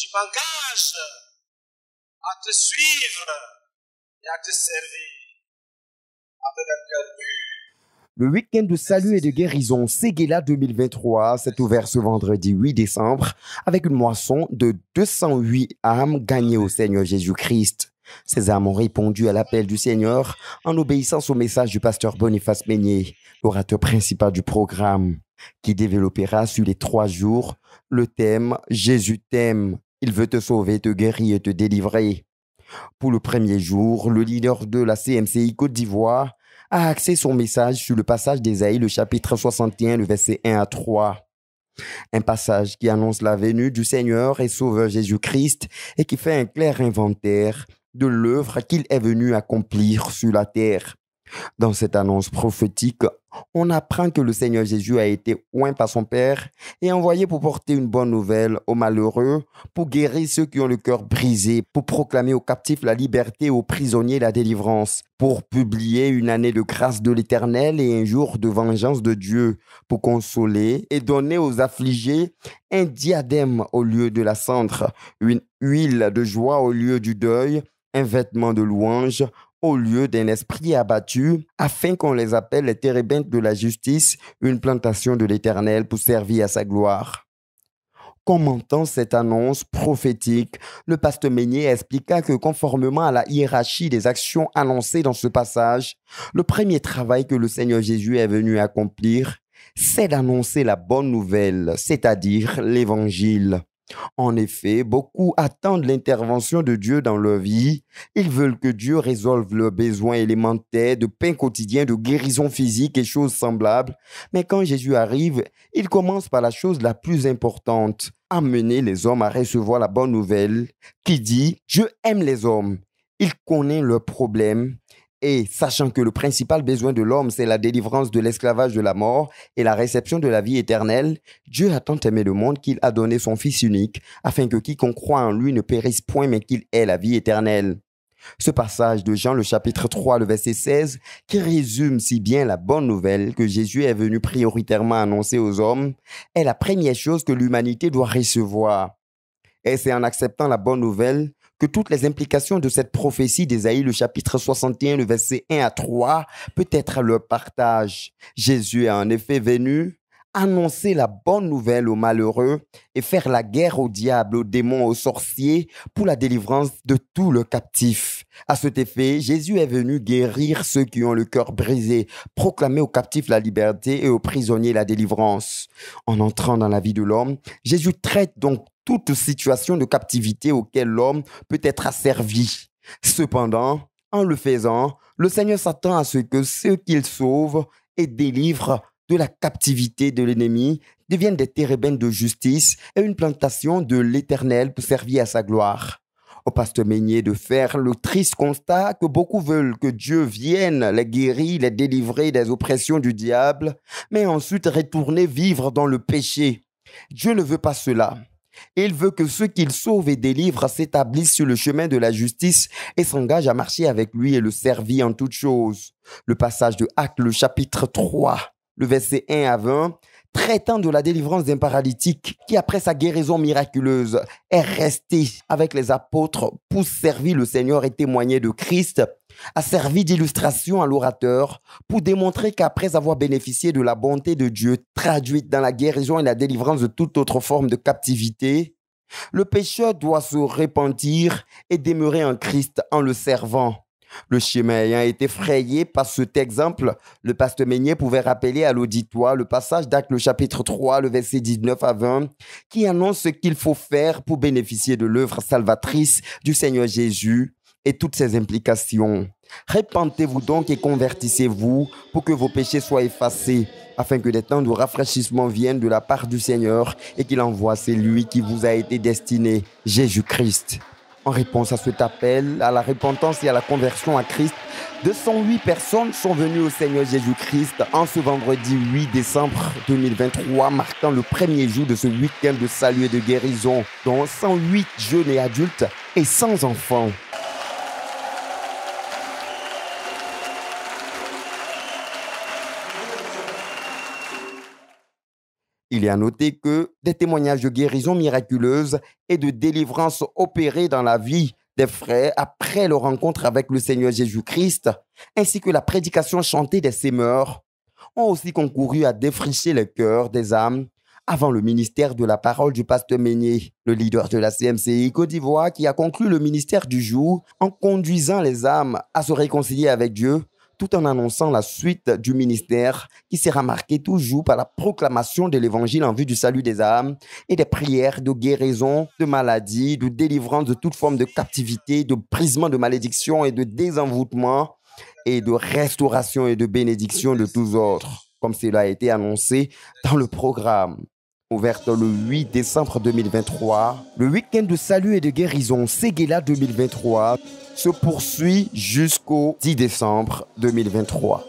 je m'engage à te suivre et à te servir avec un le week-end de salut et de guérison Séguéla 2023 s'est ouvert ce vendredi 8 décembre avec une moisson de 208 âmes gagnées au Seigneur Jésus-Christ. Ces âmes ont répondu à l'appel du Seigneur en obéissant au message du pasteur Boniface Meignet, orateur principal du programme, qui développera sur les trois jours le thème Jésus t'aime il veut te sauver, te guérir et te délivrer. Pour le premier jour, le leader de la CMCI Côte d'Ivoire a axé son message sur le passage d'Ésaïe, le chapitre 61, le verset 1 à 3. Un passage qui annonce la venue du Seigneur et Sauveur Jésus-Christ et qui fait un clair inventaire de l'œuvre qu'il est venu accomplir sur la terre. Dans cette annonce prophétique, on apprend que le Seigneur Jésus a été oint par son Père et envoyé pour porter une bonne nouvelle aux malheureux, pour guérir ceux qui ont le cœur brisé, pour proclamer aux captifs la liberté, aux prisonniers la délivrance, pour publier une année de grâce de l'Éternel et un jour de vengeance de Dieu, pour consoler et donner aux affligés un diadème au lieu de la cendre, une huile de joie au lieu du deuil, un vêtement de louange au lieu d'un esprit abattu, afin qu'on les appelle les térébintes de la justice, une plantation de l'Éternel pour servir à sa gloire. Commentant cette annonce prophétique, le pasteur Meunier expliqua que conformément à la hiérarchie des actions annoncées dans ce passage, le premier travail que le Seigneur Jésus est venu accomplir, c'est d'annoncer la bonne nouvelle, c'est-à-dire l'évangile. En effet, beaucoup attendent l'intervention de Dieu dans leur vie. Ils veulent que Dieu résolve leurs besoins élémentaires de pain quotidien, de guérison physique et choses semblables. Mais quand Jésus arrive, il commence par la chose la plus importante, amener les hommes à recevoir la bonne nouvelle qui dit, Dieu aime les hommes, il connaît leurs problèmes, et sachant que le principal besoin de l'homme, c'est la délivrance de l'esclavage de la mort et la réception de la vie éternelle, Dieu a tant aimé le monde qu'il a donné son Fils unique, afin que quiconque croit en lui ne périsse point, mais qu'il ait la vie éternelle. Ce passage de Jean le chapitre 3, le verset 16, qui résume si bien la bonne nouvelle que Jésus est venu prioritairement annoncer aux hommes, est la première chose que l'humanité doit recevoir. Et c'est en acceptant la bonne nouvelle que toutes les implications de cette prophétie d'Ésaïe, le chapitre 61, le verset 1 à 3, peut être leur partage. Jésus est en effet venu annoncer la bonne nouvelle aux malheureux et faire la guerre au diable, aux démons, aux sorciers pour la délivrance de tout le captif. À cet effet, Jésus est venu guérir ceux qui ont le cœur brisé, proclamer aux captifs la liberté et aux prisonniers la délivrance. En entrant dans la vie de l'homme, Jésus traite donc toute situation de captivité auquel l'homme peut être asservi. Cependant, en le faisant, le Seigneur s'attend à ce que ceux qu'il sauve et délivre de la captivité de l'ennemi deviennent des térébènes de justice et une plantation de l'Éternel pour servir à sa gloire. Au pasteur Meunier de faire le triste constat que beaucoup veulent que Dieu vienne les guérir, les délivrer des oppressions du diable, mais ensuite retourner vivre dans le péché. Dieu ne veut pas cela. Il veut que ceux qu'il sauve et délivre s'établissent sur le chemin de la justice et s'engagent à marcher avec lui et le servir en toutes choses. Le passage de Actes, le chapitre 3, le verset 1 à 20, traitant de la délivrance d'un paralytique qui, après sa guérison miraculeuse, est resté avec les apôtres pour servir le Seigneur et témoigner de Christ, a servi d'illustration à l'orateur pour démontrer qu'après avoir bénéficié de la bonté de Dieu traduite dans la guérison et la délivrance de toute autre forme de captivité, le pécheur doit se repentir et demeurer en Christ en le servant. Le chemin ayant été frayé par cet exemple, le pasteur Meunier pouvait rappeler à l'auditoire le passage d'Acte chapitre 3, le verset 19 à 20, qui annonce ce qu'il faut faire pour bénéficier de l'œuvre salvatrice du Seigneur Jésus et toutes ses implications. Répentez-vous donc et convertissez-vous pour que vos péchés soient effacés, afin que des temps de rafraîchissement viennent de la part du Seigneur et qu'il envoie celui qui vous a été destiné, Jésus-Christ. En réponse à cet appel, à la repentance et à la conversion à Christ, 208 personnes sont venues au Seigneur Jésus-Christ en ce vendredi 8 décembre 2023, marquant le premier jour de ce week-end de salut et de guérison, dont 108 jeunes et adultes et 100 enfants. Il est à noter que des témoignages de guérison miraculeuse et de délivrance opérées dans la vie des frères après leur rencontre avec le Seigneur Jésus-Christ, ainsi que la prédication chantée des sémeurs, ont aussi concouru à défricher les cœurs des âmes avant le ministère de la parole du pasteur Meunier, le leader de la CMCI Côte d'Ivoire, qui a conclu le ministère du jour en conduisant les âmes à se réconcilier avec Dieu tout en annonçant la suite du ministère qui sera marqué toujours par la proclamation de l'évangile en vue du salut des âmes et des prières de guérison de maladies, de délivrance de toute forme de captivité, de brisement de malédiction et de désenvoûtement et de restauration et de bénédiction de tous autres, comme cela a été annoncé dans le programme. Ouverte le 8 décembre 2023, le week-end de salut et de guérison Seguela 2023 se poursuit jusqu'au 10 décembre 2023.